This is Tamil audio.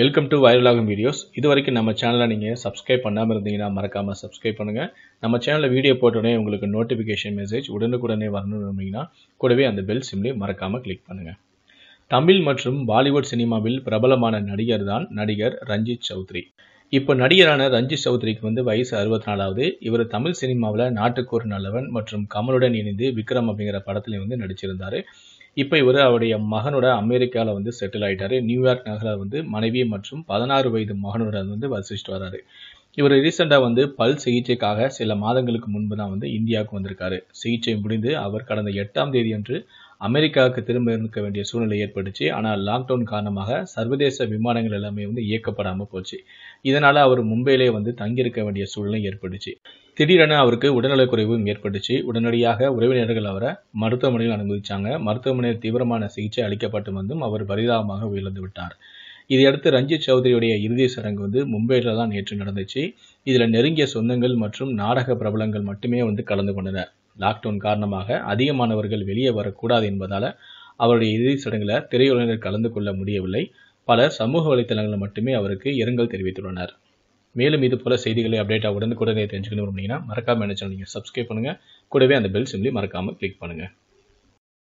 வெல்கம் டு வைரலாகும் வீடியோஸ் இது வரைக்கும் நம்ம சேனலை நீங்கள் சப்ஸ்கிரைப் பண்ணாமல் இருந்தீங்கன்னா மறக்காமல் சப்ஸ்கிரைப் பண்ணுங்கள் நம்ம சேனலில் வீடியோ போட்டோடனே உங்களுக்கு நோட்டிஃபிகேஷன் மெசேஜ் உடனுக்குடனே வரணும்னு இருந்தீங்கன்னா கூடவே அந்த பெல் சிம்லையும் மறக்காமல் கிளிக் பண்ணுங்கள் தமிழ் மற்றும் பாலிவுட் சினிமாவில் பிரபலமான நடிகர் தான் நடிகர் ரஞ்சித் சௌத்ரி இப்போ நடிகரான ரஞ்சித் சௌத்ரிக்கு வந்து வயசு அறுபத்தி நாலாவது இவர் தமிழ் சினிமாவில் நாட்டுக்கோர் நல்லவன் மற்றும் கமலுடன் இணைந்து விக்ரம் அப்படிங்கிற படத்துலையும் வந்து நடிச்சிருந்தார் இப்போ இவர் அவருடைய மகனோட அமெரிக்காவில் வந்து செட்டில் ஆகிட்டாரு நியூயார்க் நகரில் வந்து மனைவி மற்றும் பதினாறு வயது மகனோட வந்து வசிச்சுட்டு வர்றாரு இவர் ரீசெண்டாக வந்து பல் சிகிச்சைக்காக சில மாதங்களுக்கு முன்பு தான் வந்து இந்தியாவுக்கு வந்திருக்காரு சிகிச்சை முடிந்து அவர் கடந்த எட்டாம் தேதி அன்று அமெரிக்காவுக்கு திரும்ப இருக்க வேண்டிய சூழ்நிலை ஏற்பட்டுச்சு ஆனால் லாக்டவுன் காரணமாக சர்வதேச விமானங்கள் எல்லாமே வந்து இயக்கப்படாமல் போச்சு இதனால் அவர் மும்பையிலே வந்து தங்கியிருக்க வேண்டிய சூழ்நிலை ஏற்பட்டுச்சு திடீரென அவருக்கு உடல்நலக் குறைவும் ஏற்பட்டுச்சு உடனடியாக உறவினர்கள் அவரை மருத்துவமனையில் அனுமதிச்சாங்க மருத்துவமனையில் தீவிரமான சிகிச்சை அளிக்கப்பட்டு வந்தும் அவர் பரிதாபமாக உயிரிழந்து விட்டார் இதையடுத்து ரஞ்சித் சௌத்ரியுடைய இறுதி சடங்கு வந்து மும்பையில் தான் நேற்று நடந்துச்சு இதில் நெருங்கிய சொந்தங்கள் மற்றும் நாடக பிரபலங்கள் மட்டுமே வந்து கலந்து கொண்டனர் லாக்டவுன் காரணமாக அதிகமானவர்கள் வெளியே வரக்கூடாது என்பதால் அவருடைய இறுதிச் சடங்கில் திரையுலகினர் கலந்து கொள்ள முடியவில்லை பல சமூக வலைத்தளங்களில் மட்டுமே அவருக்கு இரங்கல் தெரிவித்துள்ளனர் மேலும் இது போல செய்திகளை அப்டேட்டாக உடனுக்குடனே தெரிஞ்சுக்கணும் அப்படின்னா மறக்காமல் என்ன நீங்கள் சப்ஸ்கிரைப் பண்ணுங்கள் கூடவே அந்த பெல் சிம்லி மறக்காமல் கிளிக் பண்ணுங்கள்